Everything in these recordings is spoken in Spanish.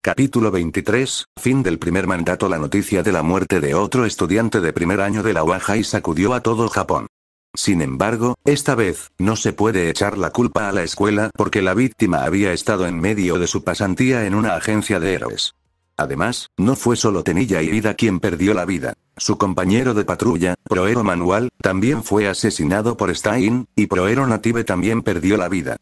Capítulo 23, fin del primer mandato La noticia de la muerte de otro estudiante de primer año de la UAJA y sacudió a todo Japón. Sin embargo, esta vez, no se puede echar la culpa a la escuela porque la víctima había estado en medio de su pasantía en una agencia de héroes. Además, no fue solo Tenilla y Ida quien perdió la vida. Su compañero de patrulla, Proero Manual, también fue asesinado por Stein, y Proero Native también perdió la vida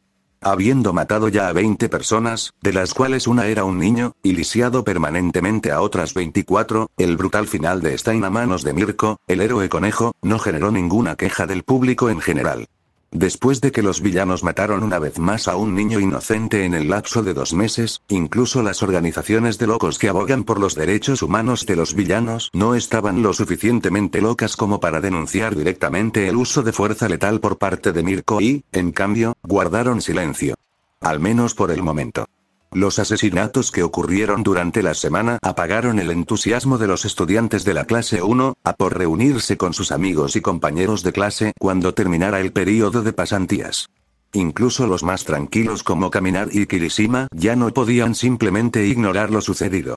habiendo matado ya a 20 personas, de las cuales una era un niño, y lisiado permanentemente a otras 24, el brutal final de Stein a manos de Mirko, el héroe conejo, no generó ninguna queja del público en general. Después de que los villanos mataron una vez más a un niño inocente en el lapso de dos meses, incluso las organizaciones de locos que abogan por los derechos humanos de los villanos no estaban lo suficientemente locas como para denunciar directamente el uso de fuerza letal por parte de Mirko y, en cambio, guardaron silencio. Al menos por el momento. Los asesinatos que ocurrieron durante la semana apagaron el entusiasmo de los estudiantes de la clase 1, a por reunirse con sus amigos y compañeros de clase cuando terminara el periodo de pasantías. Incluso los más tranquilos como Caminar y Kirishima ya no podían simplemente ignorar lo sucedido.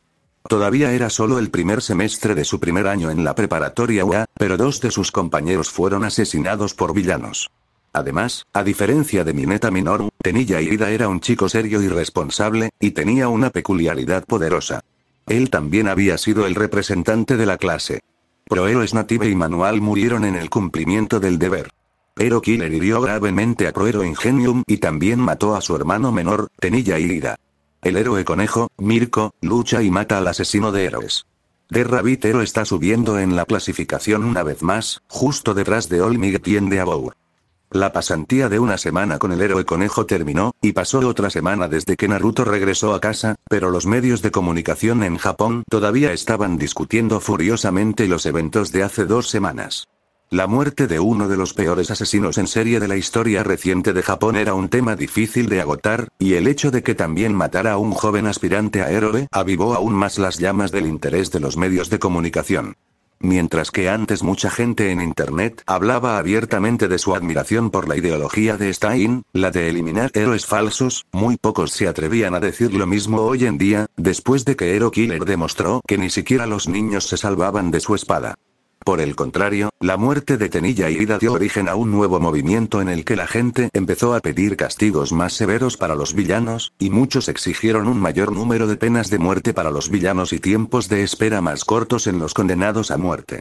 Todavía era solo el primer semestre de su primer año en la preparatoria UA, pero dos de sus compañeros fueron asesinados por villanos. Además, a diferencia de Mineta Minoru, Tenilla Irida era un chico serio y responsable, y tenía una peculiaridad poderosa. Él también había sido el representante de la clase. Proero Native y Manual murieron en el cumplimiento del deber. Pero Killer hirió gravemente a Proero Ingenium y también mató a su hermano menor, Tenilla Irida. El héroe conejo, Mirko, lucha y mata al asesino de héroes. De Rabbitero está subiendo en la clasificación una vez más, justo detrás de Olmig tiende a Bour. La pasantía de una semana con el héroe conejo terminó, y pasó otra semana desde que Naruto regresó a casa, pero los medios de comunicación en Japón todavía estaban discutiendo furiosamente los eventos de hace dos semanas. La muerte de uno de los peores asesinos en serie de la historia reciente de Japón era un tema difícil de agotar, y el hecho de que también matara a un joven aspirante a héroe avivó aún más las llamas del interés de los medios de comunicación mientras que antes mucha gente en Internet hablaba abiertamente de su admiración por la ideología de Stein, la de eliminar héroes falsos, muy pocos se atrevían a decir lo mismo hoy en día, después de que Hero Killer demostró que ni siquiera los niños se salvaban de su espada. Por el contrario, la muerte de Tenilla Ida dio origen a un nuevo movimiento en el que la gente empezó a pedir castigos más severos para los villanos, y muchos exigieron un mayor número de penas de muerte para los villanos y tiempos de espera más cortos en los condenados a muerte.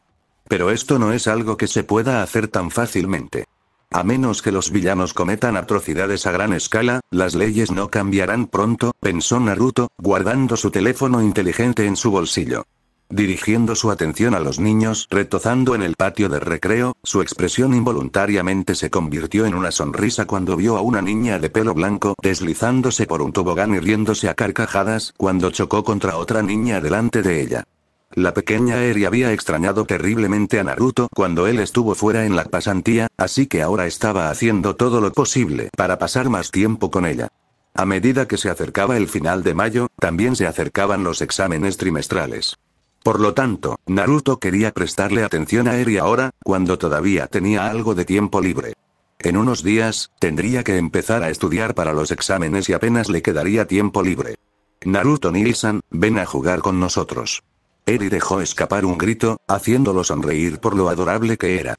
Pero esto no es algo que se pueda hacer tan fácilmente. A menos que los villanos cometan atrocidades a gran escala, las leyes no cambiarán pronto, pensó Naruto, guardando su teléfono inteligente en su bolsillo dirigiendo su atención a los niños retozando en el patio de recreo, su expresión involuntariamente se convirtió en una sonrisa cuando vio a una niña de pelo blanco deslizándose por un tobogán y riéndose a carcajadas cuando chocó contra otra niña delante de ella. La pequeña Eri había extrañado terriblemente a Naruto cuando él estuvo fuera en la pasantía, así que ahora estaba haciendo todo lo posible para pasar más tiempo con ella. A medida que se acercaba el final de mayo, también se acercaban los exámenes trimestrales. Por lo tanto, Naruto quería prestarle atención a Eri ahora, cuando todavía tenía algo de tiempo libre. En unos días, tendría que empezar a estudiar para los exámenes y apenas le quedaría tiempo libre. Naruto Nisan, ven a jugar con nosotros. Eri dejó escapar un grito, haciéndolo sonreír por lo adorable que era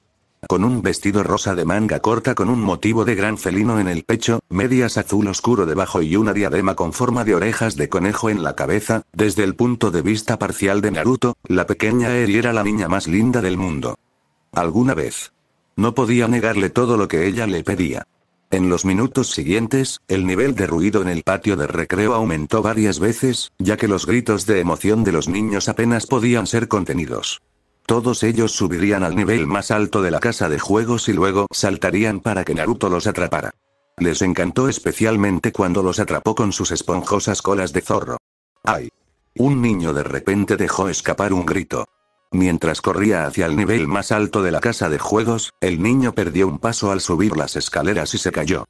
con un vestido rosa de manga corta con un motivo de gran felino en el pecho, medias azul oscuro debajo y una diadema con forma de orejas de conejo en la cabeza, desde el punto de vista parcial de Naruto, la pequeña Eri era la niña más linda del mundo. Alguna vez. No podía negarle todo lo que ella le pedía. En los minutos siguientes, el nivel de ruido en el patio de recreo aumentó varias veces, ya que los gritos de emoción de los niños apenas podían ser contenidos. Todos ellos subirían al nivel más alto de la casa de juegos y luego saltarían para que Naruto los atrapara. Les encantó especialmente cuando los atrapó con sus esponjosas colas de zorro. ¡Ay! Un niño de repente dejó escapar un grito. Mientras corría hacia el nivel más alto de la casa de juegos, el niño perdió un paso al subir las escaleras y se cayó.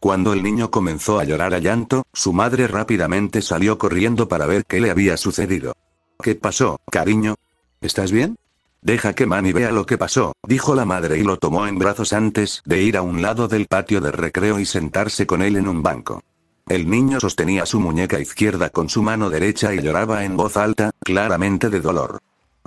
Cuando el niño comenzó a llorar a llanto, su madre rápidamente salió corriendo para ver qué le había sucedido. ¿Qué pasó, cariño? ¿Estás bien? Deja que Manny vea lo que pasó, dijo la madre y lo tomó en brazos antes de ir a un lado del patio de recreo y sentarse con él en un banco. El niño sostenía su muñeca izquierda con su mano derecha y lloraba en voz alta, claramente de dolor.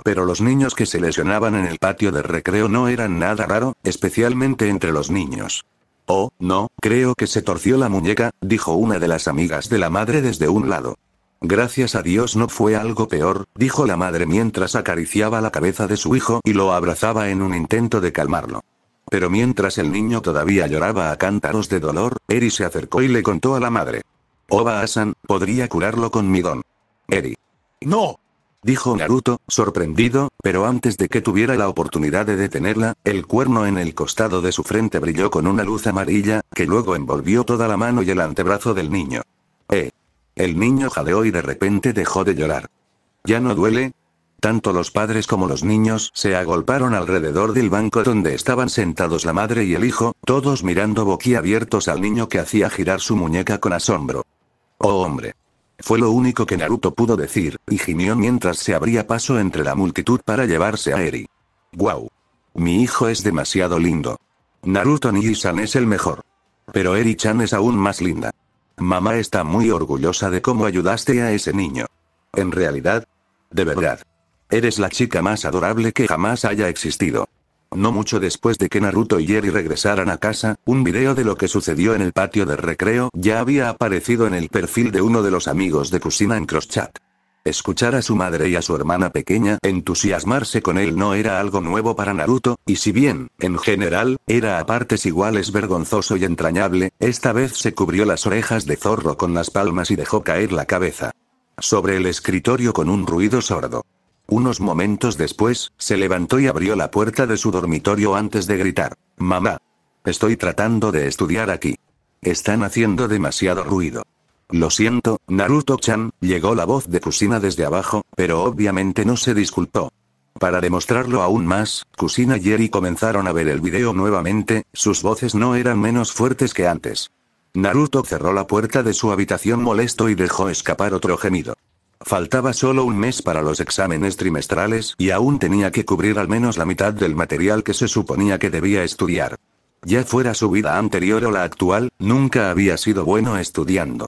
Pero los niños que se lesionaban en el patio de recreo no eran nada raro, especialmente entre los niños. Oh, no, creo que se torció la muñeca, dijo una de las amigas de la madre desde un lado. Gracias a Dios no fue algo peor, dijo la madre mientras acariciaba la cabeza de su hijo y lo abrazaba en un intento de calmarlo. Pero mientras el niño todavía lloraba a cántaros de dolor, Eri se acercó y le contó a la madre. oba Asan, podría curarlo con mi don. Eri. No, dijo Naruto, sorprendido, pero antes de que tuviera la oportunidad de detenerla, el cuerno en el costado de su frente brilló con una luz amarilla, que luego envolvió toda la mano y el antebrazo del niño. Eh. El niño jadeó y de repente dejó de llorar. ¿Ya no duele? Tanto los padres como los niños se agolparon alrededor del banco donde estaban sentados la madre y el hijo, todos mirando boquiabiertos al niño que hacía girar su muñeca con asombro. ¡Oh hombre! Fue lo único que Naruto pudo decir, y gimió mientras se abría paso entre la multitud para llevarse a Eri. ¡Guau! Mi hijo es demasiado lindo. Naruto nii-san es el mejor. Pero Eri-chan es aún más linda. Mamá está muy orgullosa de cómo ayudaste a ese niño. En realidad, de verdad. Eres la chica más adorable que jamás haya existido. No mucho después de que Naruto y Jerry regresaran a casa, un video de lo que sucedió en el patio de recreo ya había aparecido en el perfil de uno de los amigos de Kusina en Crosschat. Escuchar a su madre y a su hermana pequeña entusiasmarse con él no era algo nuevo para Naruto, y si bien, en general, era a partes iguales vergonzoso y entrañable, esta vez se cubrió las orejas de zorro con las palmas y dejó caer la cabeza. Sobre el escritorio con un ruido sordo. Unos momentos después, se levantó y abrió la puerta de su dormitorio antes de gritar. Mamá. Estoy tratando de estudiar aquí. Están haciendo demasiado ruido. Lo siento, Naruto-chan, llegó la voz de Kusina desde abajo, pero obviamente no se disculpó. Para demostrarlo aún más, Kusina y Eri comenzaron a ver el video nuevamente, sus voces no eran menos fuertes que antes. Naruto cerró la puerta de su habitación molesto y dejó escapar otro gemido. Faltaba solo un mes para los exámenes trimestrales y aún tenía que cubrir al menos la mitad del material que se suponía que debía estudiar. Ya fuera su vida anterior o la actual, nunca había sido bueno estudiando.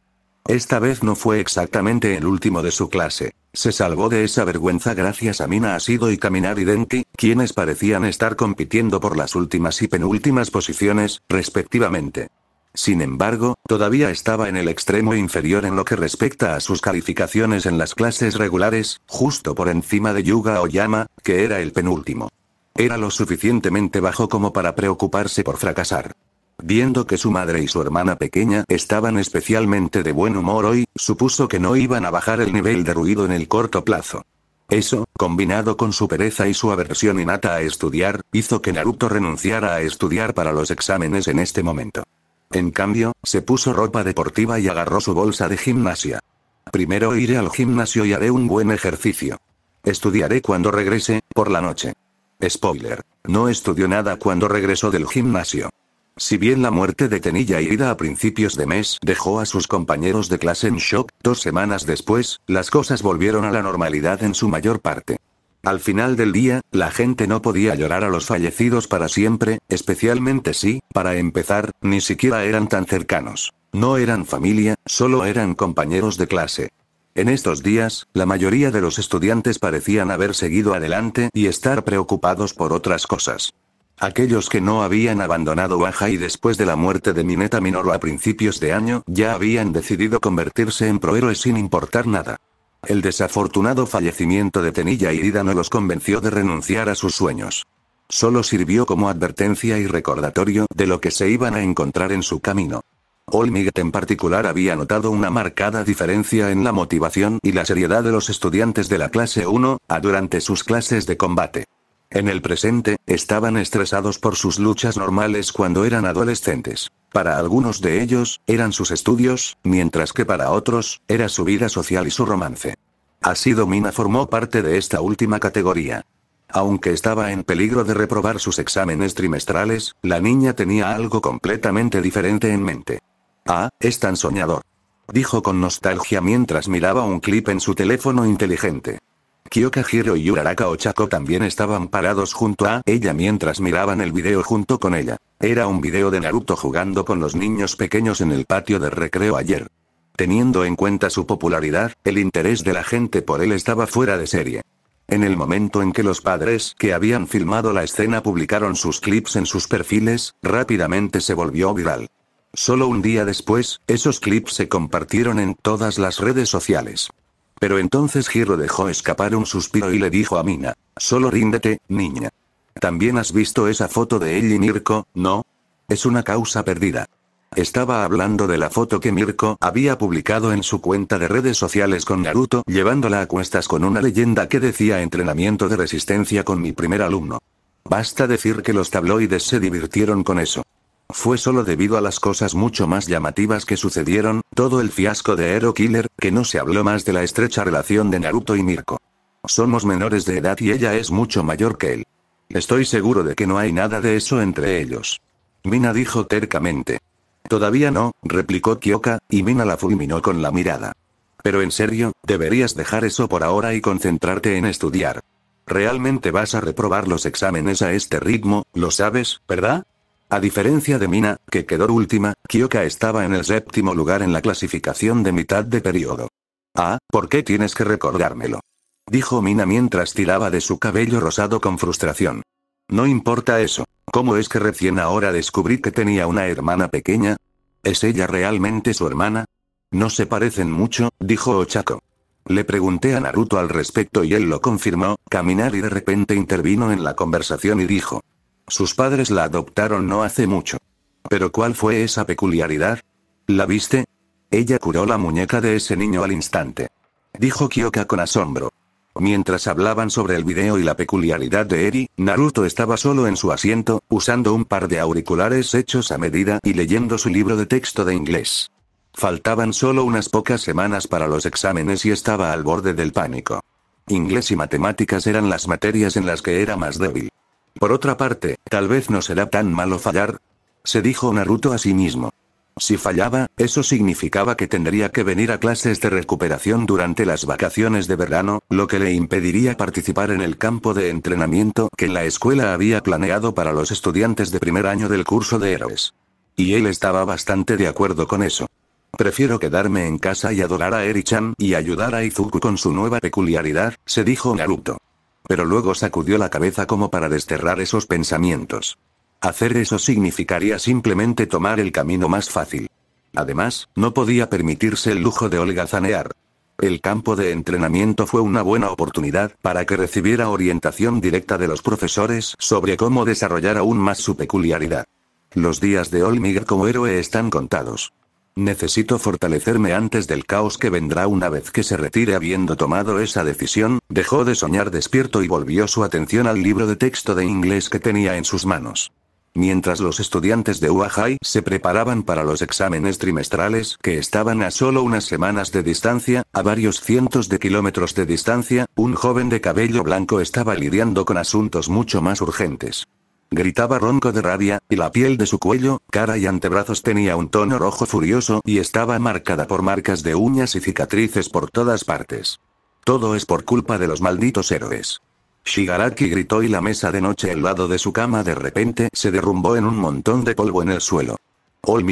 Esta vez no fue exactamente el último de su clase. Se salvó de esa vergüenza gracias a Mina Asido y Kaminari y Denki, quienes parecían estar compitiendo por las últimas y penúltimas posiciones, respectivamente. Sin embargo, todavía estaba en el extremo inferior en lo que respecta a sus calificaciones en las clases regulares, justo por encima de Yuga Oyama, que era el penúltimo. Era lo suficientemente bajo como para preocuparse por fracasar. Viendo que su madre y su hermana pequeña estaban especialmente de buen humor hoy, supuso que no iban a bajar el nivel de ruido en el corto plazo. Eso, combinado con su pereza y su aversión innata a estudiar, hizo que Naruto renunciara a estudiar para los exámenes en este momento. En cambio, se puso ropa deportiva y agarró su bolsa de gimnasia. Primero iré al gimnasio y haré un buen ejercicio. Estudiaré cuando regrese, por la noche. Spoiler. No estudió nada cuando regresó del gimnasio. Si bien la muerte de Tenilla Ida a principios de mes dejó a sus compañeros de clase en shock, dos semanas después, las cosas volvieron a la normalidad en su mayor parte. Al final del día, la gente no podía llorar a los fallecidos para siempre, especialmente si, para empezar, ni siquiera eran tan cercanos. No eran familia, solo eran compañeros de clase. En estos días, la mayoría de los estudiantes parecían haber seguido adelante y estar preocupados por otras cosas. Aquellos que no habían abandonado Baja y después de la muerte de Mineta Minoro a principios de año, ya habían decidido convertirse en prohéroes sin importar nada. El desafortunado fallecimiento de Tenilla y no los convenció de renunciar a sus sueños. Solo sirvió como advertencia y recordatorio de lo que se iban a encontrar en su camino. Olmiget en particular había notado una marcada diferencia en la motivación y la seriedad de los estudiantes de la clase 1, a durante sus clases de combate. En el presente, estaban estresados por sus luchas normales cuando eran adolescentes. Para algunos de ellos, eran sus estudios, mientras que para otros, era su vida social y su romance. Así Domina formó parte de esta última categoría. Aunque estaba en peligro de reprobar sus exámenes trimestrales, la niña tenía algo completamente diferente en mente. Ah, es tan soñador. Dijo con nostalgia mientras miraba un clip en su teléfono inteligente. Hiro y Uraraka Ochako también estaban parados junto a ella mientras miraban el video junto con ella. Era un video de Naruto jugando con los niños pequeños en el patio de recreo ayer. Teniendo en cuenta su popularidad, el interés de la gente por él estaba fuera de serie. En el momento en que los padres que habían filmado la escena publicaron sus clips en sus perfiles, rápidamente se volvió viral. Solo un día después, esos clips se compartieron en todas las redes sociales. Pero entonces Hiro dejó escapar un suspiro y le dijo a Mina, solo ríndete, niña. También has visto esa foto de él y Mirko, ¿no? Es una causa perdida. Estaba hablando de la foto que Mirko había publicado en su cuenta de redes sociales con Naruto, llevándola a cuestas con una leyenda que decía entrenamiento de resistencia con mi primer alumno. Basta decir que los tabloides se divirtieron con eso. Fue solo debido a las cosas mucho más llamativas que sucedieron, todo el fiasco de Hero Killer, que no se habló más de la estrecha relación de Naruto y Mirko. Somos menores de edad y ella es mucho mayor que él. Estoy seguro de que no hay nada de eso entre ellos. Mina dijo tercamente. Todavía no, replicó Kyoka, y Mina la fulminó con la mirada. Pero en serio, deberías dejar eso por ahora y concentrarte en estudiar. Realmente vas a reprobar los exámenes a este ritmo, lo sabes, ¿verdad? A diferencia de Mina, que quedó última, Kyoka estaba en el séptimo lugar en la clasificación de mitad de periodo. Ah, ¿por qué tienes que recordármelo? Dijo Mina mientras tiraba de su cabello rosado con frustración. No importa eso. ¿Cómo es que recién ahora descubrí que tenía una hermana pequeña? ¿Es ella realmente su hermana? No se parecen mucho, dijo Ochako. Le pregunté a Naruto al respecto y él lo confirmó, Caminar y de repente intervino en la conversación y dijo, sus padres la adoptaron no hace mucho. Pero ¿cuál fue esa peculiaridad? ¿La viste? Ella curó la muñeca de ese niño al instante. Dijo Kyoka con asombro. Mientras hablaban sobre el video y la peculiaridad de Eri, Naruto estaba solo en su asiento, usando un par de auriculares hechos a medida y leyendo su libro de texto de inglés. Faltaban solo unas pocas semanas para los exámenes y estaba al borde del pánico. Inglés y matemáticas eran las materias en las que era más débil. Por otra parte, tal vez no será tan malo fallar. Se dijo Naruto a sí mismo. Si fallaba, eso significaba que tendría que venir a clases de recuperación durante las vacaciones de verano, lo que le impediría participar en el campo de entrenamiento que la escuela había planeado para los estudiantes de primer año del curso de héroes. Y él estaba bastante de acuerdo con eso. Prefiero quedarme en casa y adorar a Eri-chan y ayudar a Izuku con su nueva peculiaridad, se dijo Naruto pero luego sacudió la cabeza como para desterrar esos pensamientos. Hacer eso significaría simplemente tomar el camino más fácil. Además, no podía permitirse el lujo de holgazanear. El campo de entrenamiento fue una buena oportunidad para que recibiera orientación directa de los profesores sobre cómo desarrollar aún más su peculiaridad. Los días de Olmiger como héroe están contados. Necesito fortalecerme antes del caos que vendrá una vez que se retire habiendo tomado esa decisión, dejó de soñar despierto y volvió su atención al libro de texto de inglés que tenía en sus manos. Mientras los estudiantes de Uajai se preparaban para los exámenes trimestrales que estaban a solo unas semanas de distancia, a varios cientos de kilómetros de distancia, un joven de cabello blanco estaba lidiando con asuntos mucho más urgentes. Gritaba ronco de rabia, y la piel de su cuello, cara y antebrazos tenía un tono rojo furioso y estaba marcada por marcas de uñas y cicatrices por todas partes. Todo es por culpa de los malditos héroes. Shigaraki gritó y la mesa de noche al lado de su cama de repente se derrumbó en un montón de polvo en el suelo. All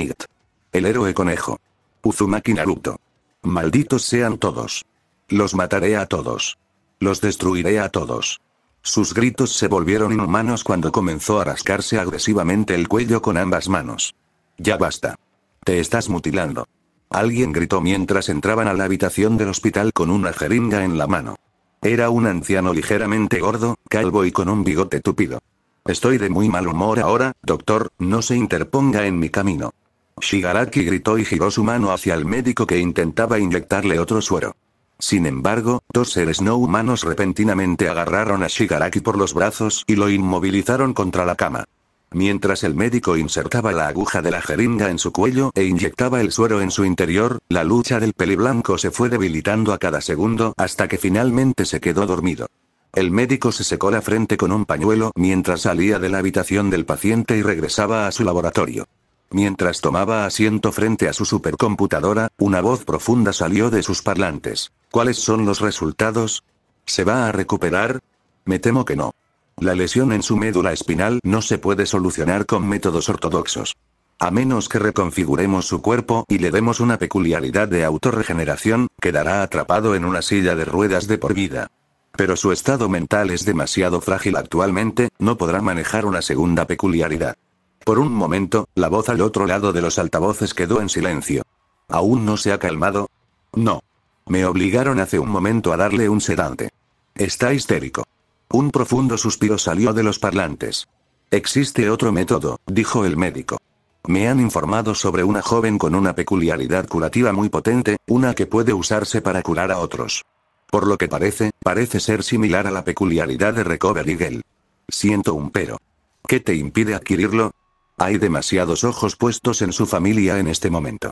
El héroe conejo. Uzumaki Naruto. Malditos sean todos. Los mataré a todos. Los destruiré a todos. Sus gritos se volvieron inhumanos cuando comenzó a rascarse agresivamente el cuello con ambas manos. Ya basta. Te estás mutilando. Alguien gritó mientras entraban a la habitación del hospital con una jeringa en la mano. Era un anciano ligeramente gordo, calvo y con un bigote tupido. Estoy de muy mal humor ahora, doctor, no se interponga en mi camino. Shigaraki gritó y giró su mano hacia el médico que intentaba inyectarle otro suero. Sin embargo, dos seres no humanos repentinamente agarraron a Shigaraki por los brazos y lo inmovilizaron contra la cama. Mientras el médico insertaba la aguja de la jeringa en su cuello e inyectaba el suero en su interior, la lucha del blanco se fue debilitando a cada segundo hasta que finalmente se quedó dormido. El médico se secó la frente con un pañuelo mientras salía de la habitación del paciente y regresaba a su laboratorio. Mientras tomaba asiento frente a su supercomputadora, una voz profunda salió de sus parlantes. ¿Cuáles son los resultados? ¿Se va a recuperar? Me temo que no. La lesión en su médula espinal no se puede solucionar con métodos ortodoxos. A menos que reconfiguremos su cuerpo y le demos una peculiaridad de autorregeneración, quedará atrapado en una silla de ruedas de por vida. Pero su estado mental es demasiado frágil actualmente, no podrá manejar una segunda peculiaridad. Por un momento, la voz al otro lado de los altavoces quedó en silencio. ¿Aún no se ha calmado? No. Me obligaron hace un momento a darle un sedante. Está histérico. Un profundo suspiro salió de los parlantes. Existe otro método, dijo el médico. Me han informado sobre una joven con una peculiaridad curativa muy potente, una que puede usarse para curar a otros. Por lo que parece, parece ser similar a la peculiaridad de Recovery Girl. Siento un pero. ¿Qué te impide adquirirlo? Hay demasiados ojos puestos en su familia en este momento.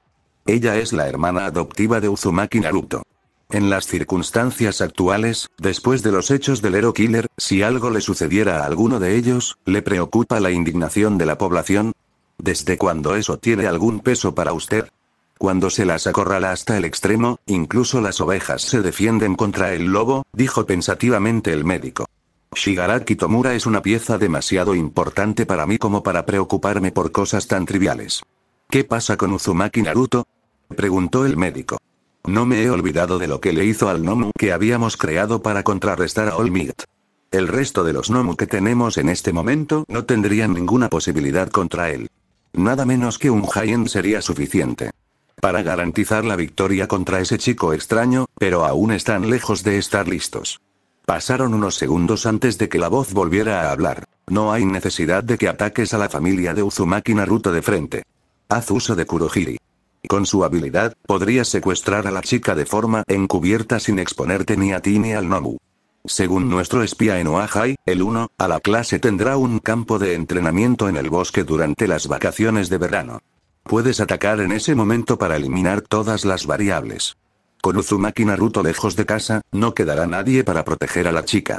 Ella es la hermana adoptiva de Uzumaki Naruto. En las circunstancias actuales, después de los hechos del Hero Killer, si algo le sucediera a alguno de ellos, ¿le preocupa la indignación de la población? ¿Desde cuándo eso tiene algún peso para usted? Cuando se las acorrala hasta el extremo, incluso las ovejas se defienden contra el lobo, dijo pensativamente el médico. Shigaraki Tomura es una pieza demasiado importante para mí como para preocuparme por cosas tan triviales. ¿Qué pasa con Uzumaki Naruto? preguntó el médico. No me he olvidado de lo que le hizo al Nomu que habíamos creado para contrarrestar a All El resto de los Nomu que tenemos en este momento no tendrían ninguna posibilidad contra él. Nada menos que un high sería suficiente. Para garantizar la victoria contra ese chico extraño, pero aún están lejos de estar listos. Pasaron unos segundos antes de que la voz volviera a hablar. No hay necesidad de que ataques a la familia de Uzumaki Naruto de frente. Haz uso de Kurohiri. Con su habilidad, podrías secuestrar a la chica de forma encubierta sin exponerte ni a ti ni al Nobu. Según nuestro espía en Oahai, el 1, a la clase tendrá un campo de entrenamiento en el bosque durante las vacaciones de verano. Puedes atacar en ese momento para eliminar todas las variables. Con Uzumaki Naruto lejos de casa, no quedará nadie para proteger a la chica.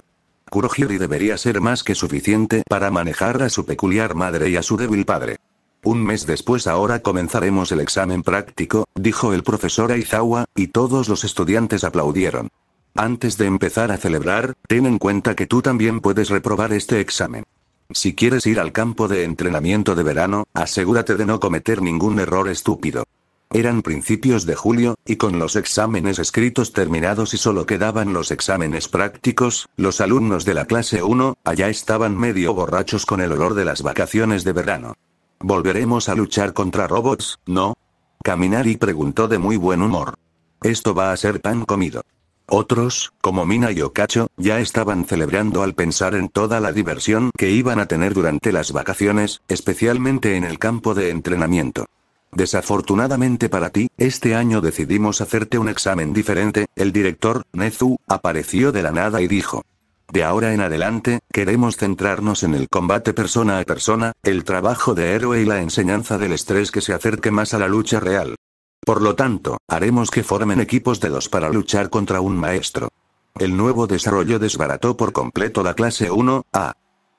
Kurohiri debería ser más que suficiente para manejar a su peculiar madre y a su débil padre. Un mes después ahora comenzaremos el examen práctico, dijo el profesor Aizawa, y todos los estudiantes aplaudieron. Antes de empezar a celebrar, ten en cuenta que tú también puedes reprobar este examen. Si quieres ir al campo de entrenamiento de verano, asegúrate de no cometer ningún error estúpido. Eran principios de julio, y con los exámenes escritos terminados y solo quedaban los exámenes prácticos, los alumnos de la clase 1, allá estaban medio borrachos con el olor de las vacaciones de verano. ¿Volveremos a luchar contra robots, no? Caminar y preguntó de muy buen humor. Esto va a ser pan comido. Otros, como Mina y Okacho, ya estaban celebrando al pensar en toda la diversión que iban a tener durante las vacaciones, especialmente en el campo de entrenamiento. Desafortunadamente para ti, este año decidimos hacerte un examen diferente, el director, Nezu, apareció de la nada y dijo. De ahora en adelante, queremos centrarnos en el combate persona a persona, el trabajo de héroe y la enseñanza del estrés que se acerque más a la lucha real. Por lo tanto, haremos que formen equipos de dos para luchar contra un maestro. El nuevo desarrollo desbarató por completo la clase 1A.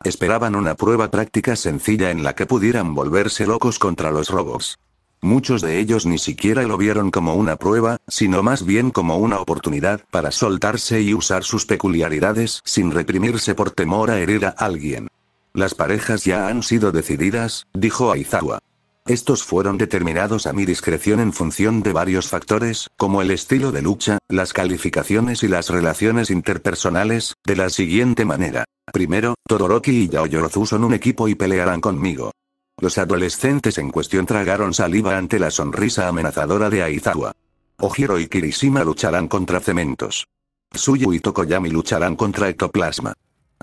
Esperaban una prueba práctica sencilla en la que pudieran volverse locos contra los robos. Muchos de ellos ni siquiera lo vieron como una prueba, sino más bien como una oportunidad para soltarse y usar sus peculiaridades sin reprimirse por temor a herir a alguien. Las parejas ya han sido decididas, dijo Aizawa. Estos fueron determinados a mi discreción en función de varios factores, como el estilo de lucha, las calificaciones y las relaciones interpersonales, de la siguiente manera. Primero, Todoroki y Yaoyorozu son un equipo y pelearán conmigo. Los adolescentes en cuestión tragaron saliva ante la sonrisa amenazadora de Aizawa. Ojiro y Kirishima lucharán contra cementos. Tsuyu y Tokoyami lucharán contra ectoplasma.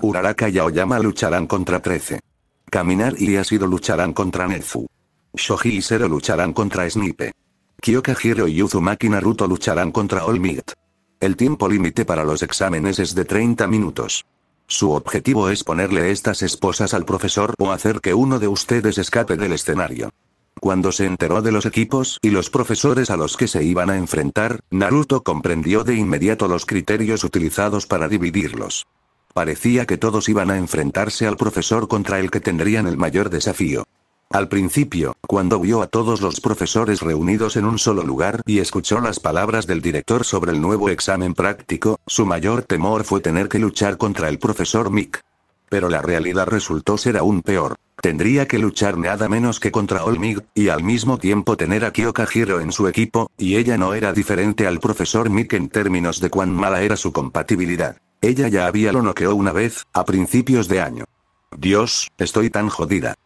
Uraraka y Aoyama lucharán contra 13. Caminar y Asido lucharán contra Nezu. Shoji y Zero lucharán contra Snipe. Kyoka Hiro y Uzumaki Naruto lucharán contra All El tiempo límite para los exámenes es de 30 minutos. Su objetivo es ponerle estas esposas al profesor o hacer que uno de ustedes escape del escenario. Cuando se enteró de los equipos y los profesores a los que se iban a enfrentar, Naruto comprendió de inmediato los criterios utilizados para dividirlos. Parecía que todos iban a enfrentarse al profesor contra el que tendrían el mayor desafío. Al principio, cuando vio a todos los profesores reunidos en un solo lugar y escuchó las palabras del director sobre el nuevo examen práctico, su mayor temor fue tener que luchar contra el profesor Mick. Pero la realidad resultó ser aún peor. Tendría que luchar nada menos que contra Olmig, y al mismo tiempo tener a Kyoka Hiro en su equipo, y ella no era diferente al profesor Mick en términos de cuán mala era su compatibilidad. Ella ya había lo noqueó una vez, a principios de año. Dios, estoy tan jodida.